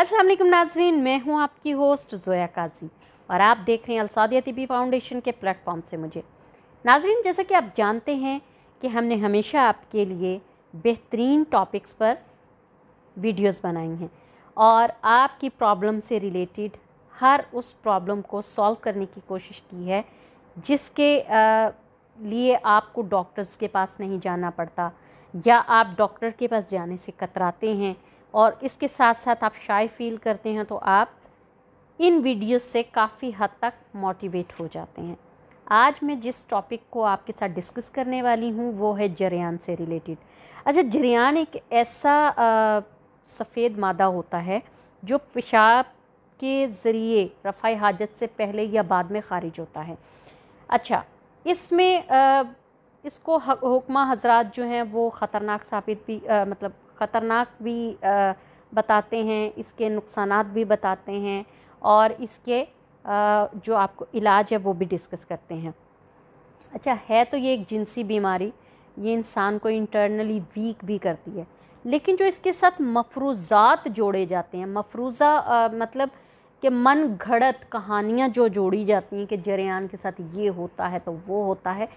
असलम नाजरीन मैं हूं आपकी होस्ट जोया काजी और आप देख रहे हैं अलसादिया तबी फाउंडेशन के प्लेटफॉर्म से मुझे नाजरीन जैसा कि आप जानते हैं कि हमने हमेशा आपके लिए बेहतरीन टॉपिक्स पर वीडियोस बनाई हैं और आपकी प्रॉब्लम से रिलेटेड हर उस प्रॉब्लम को सॉल्व करने की कोशिश की है जिसके लिए आपको डॉक्टर्स के पास नहीं जाना पड़ता या आप डॉक्टर के पास जाने से कतराते हैं और इसके साथ साथ आप शाय फील करते हैं तो आप इन वीडियो से काफ़ी हद तक मोटिवेट हो जाते हैं आज मैं जिस टॉपिक को आपके साथ डिस्कस करने वाली हूँ वो है जरियान से रिलेटेड अच्छा जरियान एक ऐसा सफ़ेद मादा होता है जो पेशाब के ज़रिए रफ़ाई हाजत से पहले या बाद में ख़ारिज होता है अच्छा इसमें आ, इसको हुक्मा हजरात जो हैं वो ख़तरनाक साबित भी आ, मतलब ख़तरनाक भी बताते हैं इसके नुकसान भी बताते हैं और इसके जो आपको इलाज है वो भी डिस्कस करते हैं अच्छा है तो ये एक जिनसी बीमारी ये इंसान को इंटरनली वीक भी करती है लेकिन जो इसके साथ मफरूज़ात जोड़े जाते हैं मफरूज़ा मतलब कि मन घड़त कहानियाँ जो जोड़ी जाती हैं कि जरेयान के साथ ये होता है तो वो होता है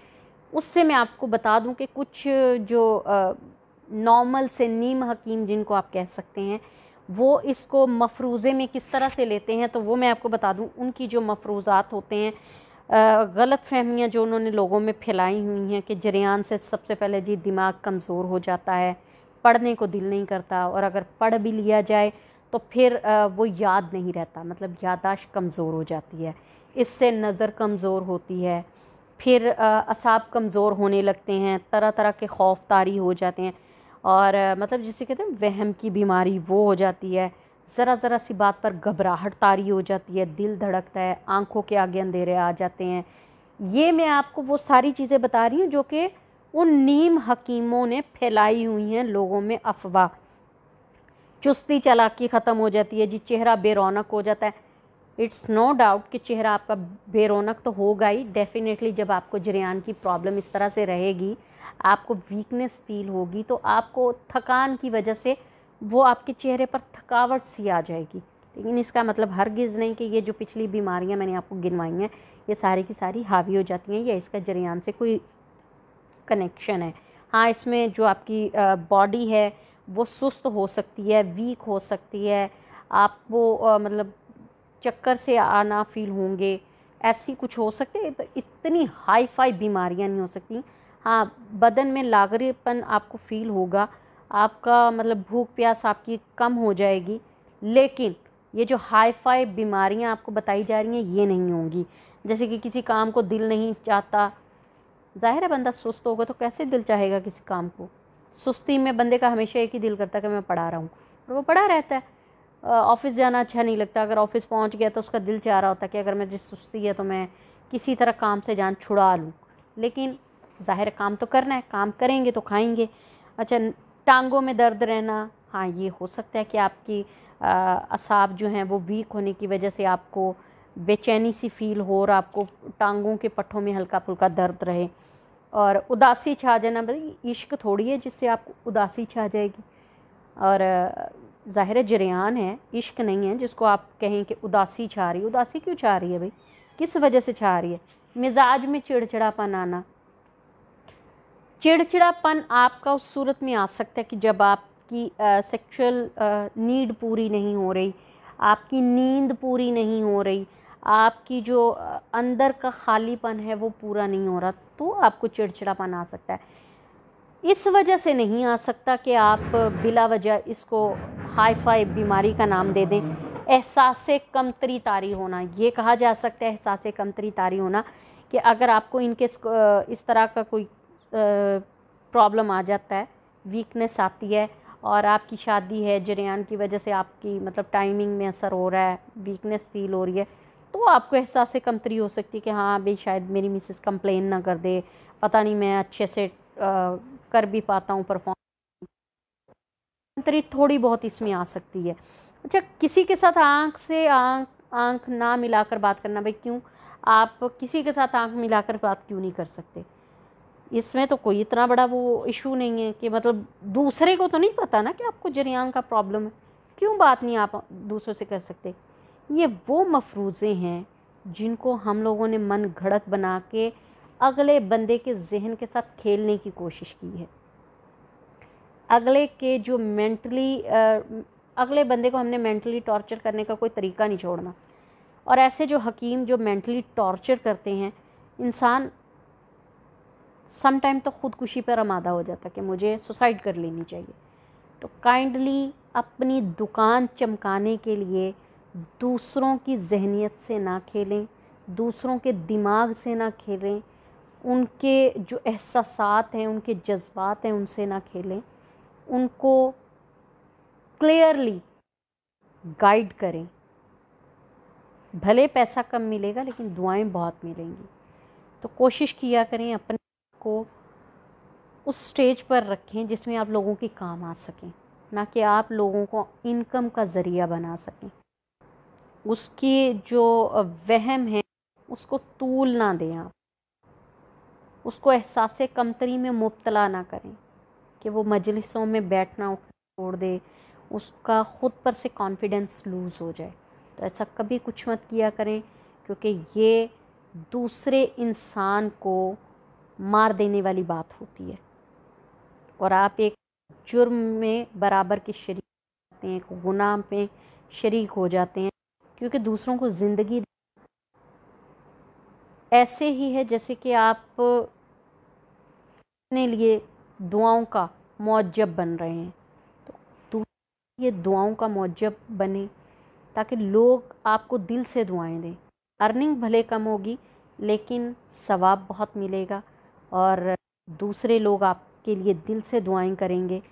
उससे मैं आपको बता दूं कि कुछ जो नॉर्मल से नीम हकीम जिनको आप कह सकते हैं वो इसको मफरूज़े में किस तरह से लेते हैं तो वो मैं आपको बता दूं उनकी जो मफरूज़ात होते हैं गलत फहमियाँ जो उन्होंने लोगों में फैलाई हुई हैं कि जरियान से सबसे पहले जी दिमाग कमज़ोर हो जाता है पढ़ने को दिल नहीं करता और अगर पढ़ भी लिया जाए तो फिर वो याद नहीं रहता मतलब यादाश्त कमज़ोर हो जाती है इससे नज़र कमज़ोर होती है फिर असाब कमज़ोर होने लगते हैं तरह तरह के खौफ तारी हो जाते हैं और मतलब जिसे कहते हैं वहम की बीमारी वो हो जाती है ज़रा ज़रा सी बात पर घबराहट तारी हो जाती है दिल धड़कता है आंखों के आगे अंधेरे आ जाते हैं ये मैं आपको वो सारी चीज़ें बता रही हूँ जो कि उन नीम हकीमों ने फैलाई हुई हैं लोगों में अफवाह चुस्ती चलाकी ख़त्म हो जाती है जी चेहरा बेरौनक हो जाता है इट्स नो डाउट कि चेहरा आपका बेरोनक तो होगा ही डेफिनेटली जब आपको जरियान की प्रॉब्लम इस तरह से रहेगी आपको वीकनेस फील होगी तो आपको थकान की वजह से वो आपके चेहरे पर थकावट सी आ जाएगी लेकिन इसका मतलब हर गिज़ नहीं कि ये जो पिछली बीमारियां मैंने आपको गिनवाई हैं ये सारी की सारी हावी हो जाती हैं या इसका जरियान से कोई कनेक्शन है हाँ इसमें जो आपकी बॉडी है वो सुस्त हो सकती है वीक हो सकती है आप वो मतलब चक्कर से आना फील होंगे ऐसी कुछ हो सकते तो इतनी हाई फाई बीमारियाँ नहीं हो सकती हाँ बदन में लागरेपन आपको फील होगा आपका मतलब भूख प्यास आपकी कम हो जाएगी लेकिन ये जो हाई फाई बीमारियाँ आपको बताई जा रही हैं ये नहीं होंगी जैसे कि किसी काम को दिल नहीं चाहता जाहिर है बंदा सुस्त होगा तो कैसे दिल चाहेगा किसी काम को सुस्ती में बंदे का हमेशा एक ही दिल करता है कि मैं पढ़ा रहा हूँ और वो पढ़ा रहता है ऑफिस जाना अच्छा नहीं लगता अगर ऑफिस पहुंच गया तो उसका दिल चाह रहा होता कि अगर मुझे सुस्ती है तो मैं किसी तरह काम से जान छुड़ा लूँ लेकिन ज़ाहिर काम तो करना है काम करेंगे तो खाएंगे अच्छा टांगों में दर्द रहना हाँ ये हो सकता है कि आपकी असाब जो हैं वो वीक होने की वजह से आपको बेचैनी सी फील हो और आपको टांगों के पट्ठों में हल्का फुल्का दर्द रहे और उदासी छा जाना मतलब इश्क थोड़ी है जिससे आपको उदासी छा जाएगी और ज़ाहिर जरियान है इश्क नहीं है जिसको आप कहें कि उदासी छा रही है उदासी क्यों छा रही है भाई किस वजह से छा रही है मिजाज में चिड़चिड़ापन आना चिड़चिड़ापन आपका उस सूरत में आ सकता है कि जब आपकी सेक्सुअल नीड पूरी नहीं हो रही आपकी नींद पूरी नहीं हो रही आपकी जो अंदर का खालीपन है वो पूरा नहीं हो रहा तो आपको चिड़चिड़ापन आ सकता है इस वजह से नहीं आ सकता कि आप बिला वजह इसको हाई फाई बीमारी का नाम दे दें एहसास कमतरी तारी होना ये कहा जा सकता है एहसास कमतरी तारी होना कि अगर आपको इनके इस तरह का कोई प्रॉब्लम आ जाता है वीकनेस आती है और आपकी शादी है जरियान की वजह से आपकी मतलब टाइमिंग में असर हो रहा है वीकनेस फील हो रही है तो आपको एहसास कमतरी हो सकती है कि हाँ भाई शायद मेरी मिसेस कंप्लेन ना कर दे पता नहीं मैं अच्छे से आ, कर भी पाता हूँ परफॉर्म थोड़ी बहुत इसमें आ सकती है अच्छा किसी के साथ आँख से आँख आँख ना मिलाकर बात करना भाई क्यों आप किसी के साथ आँख मिलाकर बात क्यों नहीं कर सकते इसमें तो कोई इतना बड़ा वो इशू नहीं है कि मतलब दूसरे को तो नहीं पता ना कि आपको जरियान का प्रॉब्लम है क्यों बात नहीं आप दूसरों से कर सकते ये वो मफरूज़े हैं जिनको हम लोगों ने मन घड़त बना के अगले बंदे के जहन के साथ खेलने की कोशिश की है अगले के जो मेंटली अगले बंदे को हमने मेंटली टॉर्चर करने का कोई तरीका नहीं छोड़ना और ऐसे जो हकीम जो मेंटली टॉर्चर करते हैं इंसान सम टाइम तो ख़ुदकुशी पर आमादा हो जाता कि मुझे सुसाइड कर लेनी चाहिए तो काइंडली अपनी दुकान चमकाने के लिए दूसरों की जहनीत से ना खेलें दूसरों के दिमाग से ना खेलें उनके जो एहसास हैं उनके जज्बात हैं उनसे ना खेलें उनको क्लियरली गाइड करें भले पैसा कम मिलेगा लेकिन दुआएं बहुत मिलेंगी तो कोशिश किया करें अपने को उस स्टेज पर रखें जिसमें आप लोगों के काम आ सकें ना कि आप लोगों को इनकम का ज़रिया बना सकें उसकी जो वहम है उसको तूल ना दें आप उसको एहसास कमतरी में मुबतला ना करें कि वो मजलिसों में बैठना छोड़ दे उसका ख़ुद पर से कॉन्फिडेंस लूज़ हो जाए तो ऐसा कभी कुछ मत किया करें क्योंकि ये दूसरे इंसान को मार देने वाली बात होती है और आप एक जुर्म में बराबर के शरीक होते हैं एक गुनाह में शरीक हो जाते हैं क्योंकि दूसरों को ज़िंदगी ऐसे ही है जैसे कि आप अपने लिए दुआओं का मौजब बन रहे हैं तो ये दुआओं का मौजब बने ताकि लोग आपको दिल से दुआएं दें अर्निंग भले कम होगी लेकिन सवाब बहुत मिलेगा और दूसरे लोग आपके लिए दिल से दुआएं करेंगे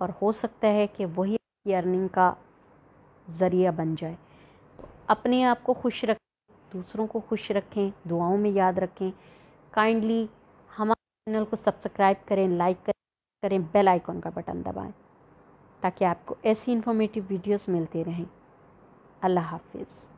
और हो सकता है कि वही आपकी अर्निंग का ज़रिया बन जाए तो अपने आप को खुश रखें दूसरों को खुश रखें दुआओं में याद रखें काइंडली हमारे चैनल को सब्सक्राइब करें लाइक करें करें बेल आइकॉन का बटन दबाएं ताकि आपको ऐसी इन्फॉर्मेटिव वीडियोस मिलती रहें अल्लाह हाफिज़